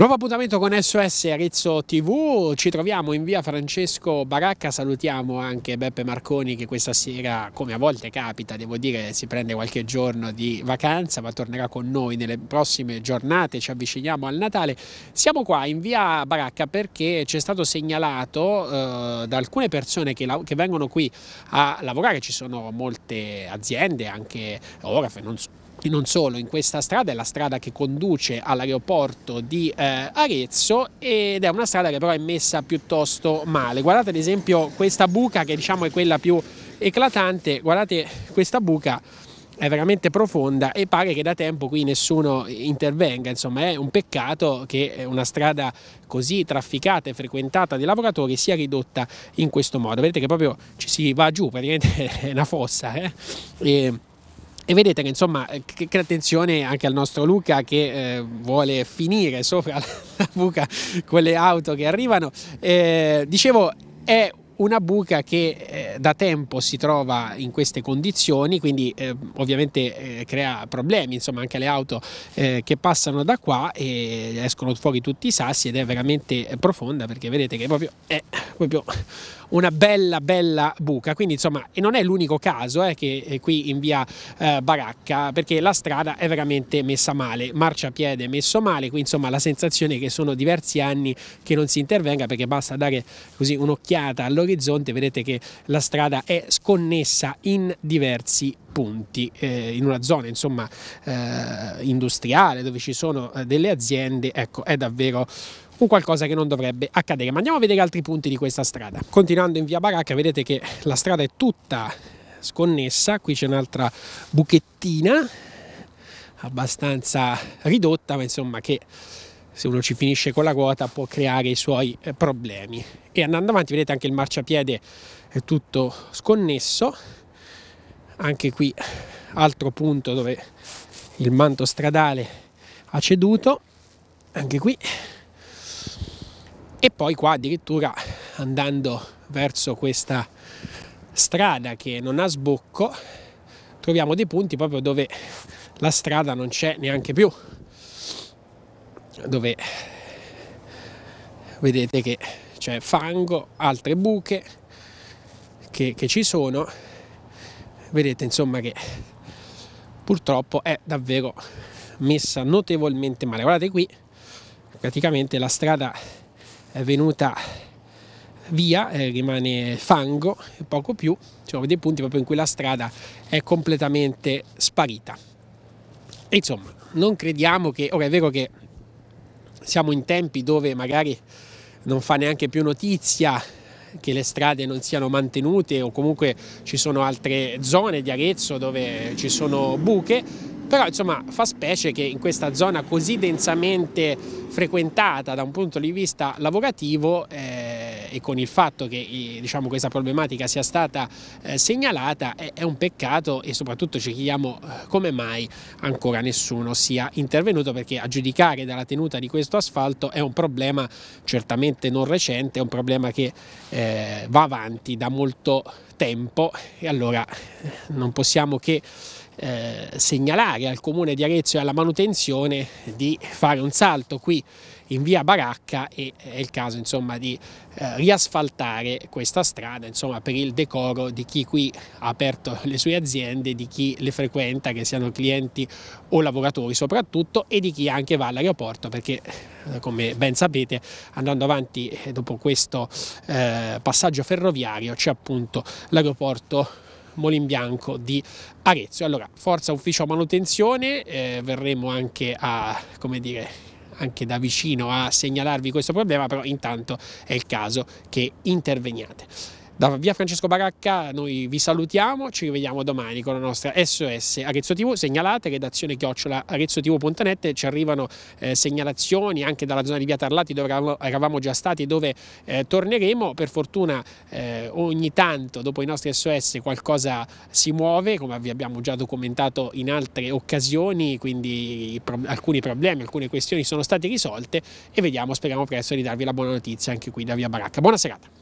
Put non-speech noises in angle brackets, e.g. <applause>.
Nuovo appuntamento con SOS Arezzo TV, ci troviamo in via Francesco Baracca, salutiamo anche Beppe Marconi che questa sera, come a volte capita, devo dire, si prende qualche giorno di vacanza ma tornerà con noi nelle prossime giornate, ci avviciniamo al Natale. Siamo qua in via Baracca perché ci è stato segnalato eh, da alcune persone che, che, vengono qui a lavorare, ci sono molte aziende, anche Orafe, non so non solo in questa strada, è la strada che conduce all'aeroporto di eh, Arezzo ed è una strada che però è messa piuttosto male. Guardate ad esempio questa buca che diciamo è quella più eclatante, guardate questa buca è veramente profonda e pare che da tempo qui nessuno intervenga, insomma è un peccato che una strada così trafficata e frequentata dai lavoratori sia ridotta in questo modo, vedete che proprio ci si va giù, praticamente <laughs> è una fossa. Eh? E e vedete che insomma, eh, che, che attenzione anche al nostro Luca che eh, vuole finire sopra la, <laughs> la buca con le auto che arrivano. Eh, dicevo, è una buca che eh, da tempo si trova in queste condizioni, quindi eh, ovviamente eh, crea problemi insomma, anche alle auto eh, che passano da qua e escono fuori tutti i sassi ed è veramente eh, profonda perché vedete che è proprio, è proprio una bella bella buca, quindi insomma e non è l'unico caso eh, che qui in via Baracca perché la strada è veramente messa male, marciapiede messo male, quindi insomma la sensazione che sono diversi anni che non si intervenga perché basta dare così un'occhiata all'origine all'orizzonte vedete che la strada è sconnessa in diversi punti eh, in una zona insomma eh, industriale dove ci sono eh, delle aziende ecco è davvero un qualcosa che non dovrebbe accadere ma andiamo a vedere altri punti di questa strada continuando in via Baracca vedete che la strada è tutta sconnessa qui c'è un'altra buchettina abbastanza ridotta ma insomma che se uno ci finisce con la quota può creare i suoi eh, problemi. E andando avanti vedete anche il marciapiede è tutto sconnesso, anche qui altro punto dove il manto stradale ha ceduto, anche qui. E poi qua addirittura andando verso questa strada che non ha sbocco, troviamo dei punti proprio dove la strada non c'è neanche più dove vedete che c'è fango, altre buche che, che ci sono, vedete insomma che purtroppo è davvero messa notevolmente male. Guardate qui, praticamente la strada è venuta via, eh, rimane fango e poco più, ci sono dei punti proprio in cui la strada è completamente sparita. E insomma, non crediamo che, ora è vero che siamo in tempi dove magari non fa neanche più notizia che le strade non siano mantenute o comunque ci sono altre zone di Arezzo dove ci sono buche, però insomma fa specie che in questa zona così densamente frequentata da un punto di vista lavorativo eh, e con il fatto che diciamo, questa problematica sia stata eh, segnalata è, un peccato e soprattutto ci chiediamo eh, come mai ancora nessuno sia intervenuto perché a giudicare dalla tenuta di questo asfalto è un problema certamente non recente, è un problema che eh, va avanti da molto tempo e allora eh, non possiamo che eh, segnalare al comune di Arezzo e alla manutenzione di fare un salto qui in via Baracca e eh, è il caso insomma, di eh, riasfaltare questa strada insomma, per il decoro di chi qui ha aperto le sue aziende, di chi le frequenta, che siano clienti o lavoratori soprattutto e di chi anche va all'aeroporto perché eh, come ben sapete andando avanti eh, dopo questo eh, passaggio ferroviario c'è appunto l'aeroporto Molinbianco di Arezzo. Allora, forza ufficio manutenzione, eh, verremo anche a, come dire, anche da vicino a segnalarvi questo problema, però intanto è il caso che interveniate. Da via Francesco Baracca noi vi salutiamo, ci rivediamo domani con la nostra SOS Arezzo TV, segnalate redazione chiocciola arezzotv.net, ci arrivano eh, segnalazioni anche dalla zona di via Tarlati dove eravamo già stati e dove eh, torneremo, per fortuna eh, ogni tanto dopo i nostri SOS qualcosa si muove come vi abbiamo già documentato in altre occasioni, quindi pro alcuni problemi, alcune questioni sono state risolte e vediamo, speriamo presto di darvi la buona notizia anche qui da via Baracca. Buona serata!